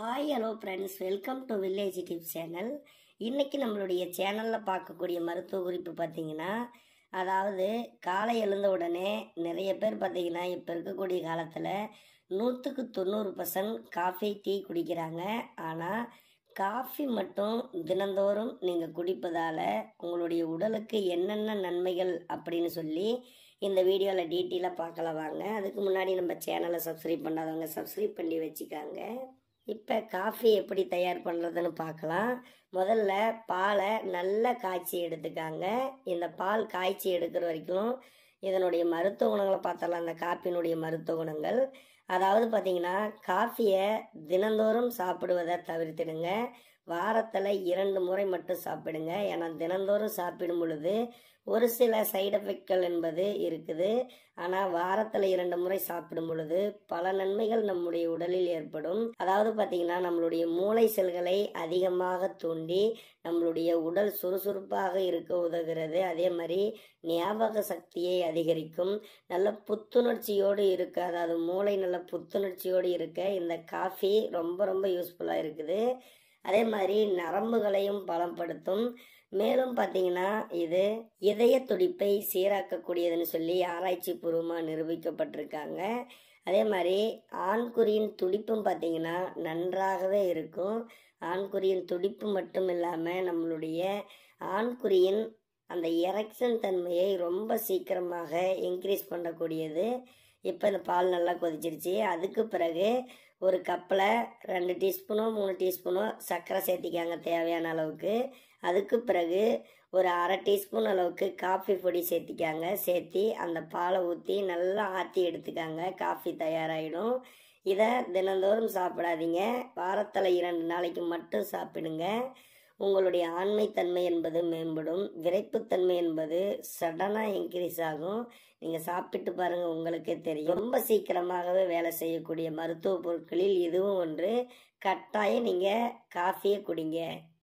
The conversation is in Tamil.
hi hello friends welcome to village tip channel இன்றைக்கி நம்மளுடைய சேனலில் பார்க்கக்கூடிய மருத்துவ குறிப்பு பார்த்திங்கன்னா அதாவது காலை எழுந்த உடனே நிறைய பேர் பார்த்திங்கன்னா இப்போ இருக்கக்கூடிய காலத்தில் நூற்றுக்கு தொண்ணூறு பர்சன்ட் காஃபி டீ குடிக்கிறாங்க ஆனால் காஃபி மட்டும் தினந்தோறும் நீங்கள் குடிப்பதால் உங்களுடைய உடலுக்கு என்னென்ன நன்மைகள் அப்படின்னு சொல்லி இந்த வீடியோவில் டீட்டெயிலாக பார்க்கலாம் வாங்க அதுக்கு முன்னாடி நம்ம சேனலை சப்ஸ்கிரைப் பண்ணாதவங்க சப்ஸ்கிரைப் பண்ணி வச்சுக்காங்க இப்போ காஃபி எப்படி தயார் பண்ணுறதுன்னு பார்க்கலாம் முதல்ல பாலை நல்லா காய்ச்சி எடுத்துக்காங்க இந்த பால் காய்ச்சி எடுக்கிற வரைக்கும் இதனுடைய மருத்துவ குணங்களை பார்த்தலாம் இந்த காஃபினுடைய மருத்துவ குணங்கள் அதாவது பார்த்தீங்கன்னா காஃபியை தினந்தோறும் சாப்பிடுவதை தவிர்த்திடுங்க வாரத்தில் இரண்டு முறை மட்டும் சாப்பிடுங்க ஏன்னா தினந்தோறும் சாப்பிடும் பொழுது ஒரு சில சைடு எஃபெக்ட்கள் என்பது இருக்குது ஆனால் வாரத்தில் இரண்டு முறை சாப்பிடும் பொழுது பல நன்மைகள் நம்முடைய உடலில் ஏற்படும் அதாவது பார்த்திங்கன்னா நம்மளுடைய மூளை செல்களை அதிகமாக தூண்டி நம்மளுடைய உடல் சுறுசுறுப்பாக இருக்க உதவுகிறது அதே மாதிரி ஞாபக சக்தியை அதிகரிக்கும் நல்ல புத்துணர்ச்சியோடு இருக்க அதாவது மூளை நல்ல புத்துணர்ச்சியோடு இருக்க இந்த காஃபி ரொம்ப ரொம்ப யூஸ்ஃபுல்லாக இருக்குது அதே மாதிரி நரம்புகளையும் பலப்படுத்தும் மேலும் பார்த்தீங்கன்னா இது இதய துடிப்பை சீராக்கக்கூடியதுன்னு சொல்லி ஆராய்ச்சி பூர்வமாக நிரூபிக்கப்பட்டிருக்காங்க அதே மாதிரி ஆண்குறியின் துடிப்பும் பார்த்தீங்கன்னா நன்றாகவே இருக்கும் ஆண்குறியின் துடிப்பு மட்டும் இல்லாமல் நம்மளுடைய ஆண்குறியின் அந்த எரக்ஷன் தன்மையை ரொம்ப சீக்கிரமாக இன்க்ரீஸ் பண்ணக்கூடியது இப்போ இந்த பால் நல்லா கொதிச்சிருச்சு அதுக்கு பிறகு ஒரு கப்பில் ரெண்டு டீஸ்பூனோ மூணு டீஸ்பூனோ சர்க்கரை சேர்த்திக்காங்க தேவையான அளவுக்கு அதுக்கு பிறகு ஒரு அரை டீஸ்பூன் அளவுக்கு காஃபி பொடி சேர்த்திக்காங்க சேர்த்தி அந்த பாலை ஊற்றி நல்லா ஆற்றி எடுத்துக்காங்க காஃபி தயாராகிடும் இதை தினந்தோறும் சாப்பிடாதீங்க வாரத்தில் இரண்டு நாளைக்கு மட்டும் சாப்பிடுங்க உங்களுடைய ஆண்மைத்தன்மை என்பது மேம்படும் விரைப்புத்தன்மை என்பது சடனாக இன்க்ரீஸ் ஆகும் நீங்கள் சாப்பிட்டு பாருங்கள் உங்களுக்கே தெரியும் ரொம்ப சீக்கிரமாகவே வேலை செய்யக்கூடிய மருத்துவ பொருட்களில் இதுவும் ஒன்று கட்டாயம் நீங்கள் காஃபியை குடிங்க